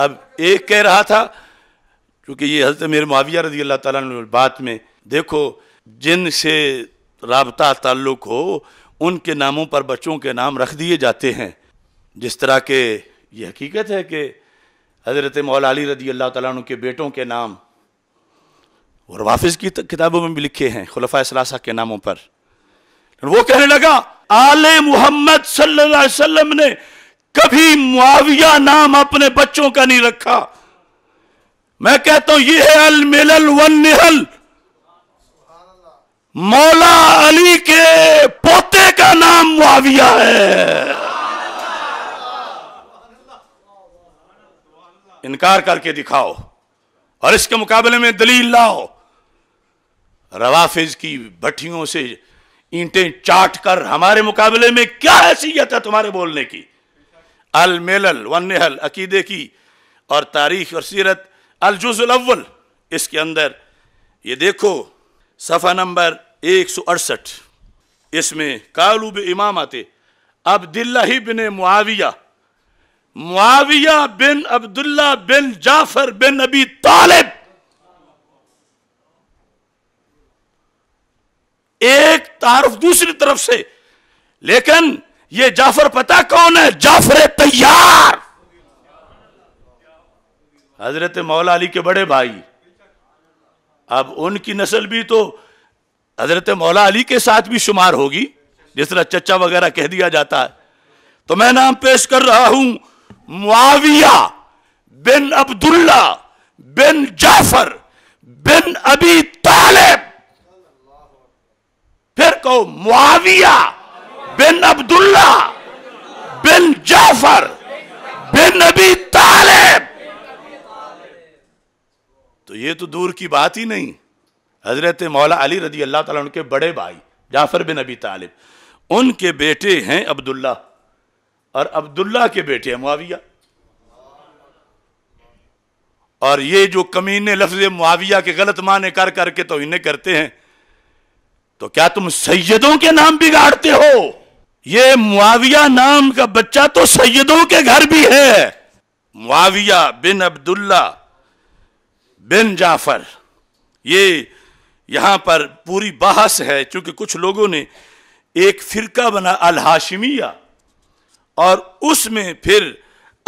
अब एक कह रहा था क्योंकि ये हजरत मेरे माविया रजी अल्लाह ताला बात में देखो जिन से रबता ताल्लुक हो उनके नामों पर बच्चों के नाम रख दिए जाते हैं जिस तरह के ये हकीकत है कि हज़रत मौला रजी अल्लाह तु के बेटों के नाम और वाफिज़ की किताबों में भी लिखे हैं खुलफा सलासा के नामों पर वो कहने लगा आले मोहम्मद सल्लल्लाहु अलैहि वसल्लम ने कभी मुआविया नाम अपने बच्चों का नहीं रखा मैं कहता हूं ये है अल मिलल वन निहल मौला अली के पोते का नाम मुआविया है इनकार करके दिखाओ और इसके मुकाबले में दलील लाओ रवाफिज की भट्टियों से ईंटें चाट कर हमारे मुकाबले में क्या हैसियत है तुम्हारे बोलने की अल मेलल वनहल अकीदे की और तारीख और सीरत अलजुल अव्वल इसके अंदर ये देखो सफ़ा नंबर एक सौ अड़सठ इसमें कालूब इमाम आते अब्दुल्ला बिन मुआविया मुआविया बिन अब्दुल्ला बिन जाफर बिन अबी तालिब एक तारफ दूसरी तरफ से लेकिन ये जाफर पता कौन है जाफर तैयार हजरत मौला अली के बड़े भाई अब उनकी नस्ल भी तो हजरत मौला अली के साथ भी शुमार होगी जिस तरह चचा वगैरह कह दिया जाता है तो मैं नाम पेश कर रहा हूं मुआविया बिन अब्दुल्ला बिन जाफर बिन अबी तालिब फिर कहो मुआविया बिन अब्दुल्ला बिन जाफर बिन नबी तालिब तो ये तो दूर की बात ही नहीं हजरत मौला अली रजी अल्लाह ताला उनके बड़े भाई जाफर बिन अबी तालिब उनके बेटे हैं अब्दुल्ला और अब्दुल्ला के बेटे हैं मुआविया और ये जो कमीने लफ्ज मुआविया के गलत माने कर करके तो इन्हें करते हैं तो क्या तुम सैयदों के नाम बिगाड़ते हो ये मुआविया नाम का बच्चा तो सैयदों के घर भी है मुआविया बिन अब्दुल्ला बिन जाफर ये यहां पर पूरी बहस है क्योंकि कुछ लोगों ने एक फ़िरका बना अल हाशमिया और उसमें फिर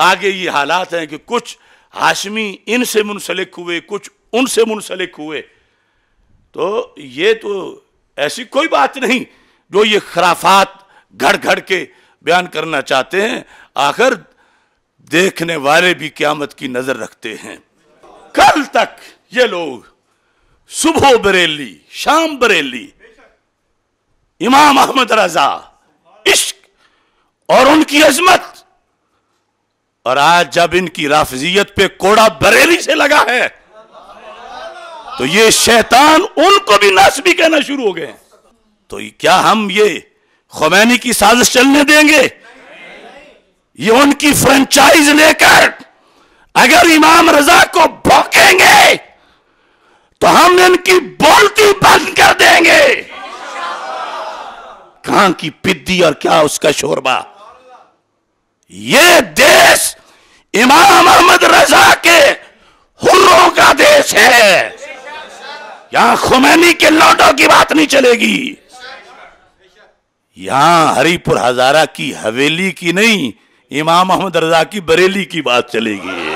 आगे ये हालात हैं कि कुछ हाशमी इनसे मुंसलिक हुए कुछ उनसे मुंसलिक हुए तो ये तो ऐसी कोई बात नहीं जो ये खराफात घड़ घड़ के बयान करना चाहते हैं आखिर देखने वाले भी क्यामत की नजर रखते हैं कल तक ये लोग सुबह बरेली शाम बरेली इमाम अहमद रजा इश्क और उनकी अजमत और आज जब इनकी राफजियत पे कोड़ा बरेली से लगा है तो ये शैतान उनको भी भी कहना शुरू हो गए तो क्या हम ये खुमैनी की साजिश चलने देंगे ये उनकी फ्रेंचाइज लेकर अगर इमाम रजा को भोकेंगे तो हम इनकी बोलती बंद कर देंगे कहां की पिद्दी और क्या उसका शोरबा ये देश इमाम अहमद रजा के हुरों का देश है यहां खुमैनी के लौटों की बात नहीं चलेगी यहाँ हरिपुर हजारा की हवेली की नहीं इमाम अहमद रजा की बरेली की बात चलेगी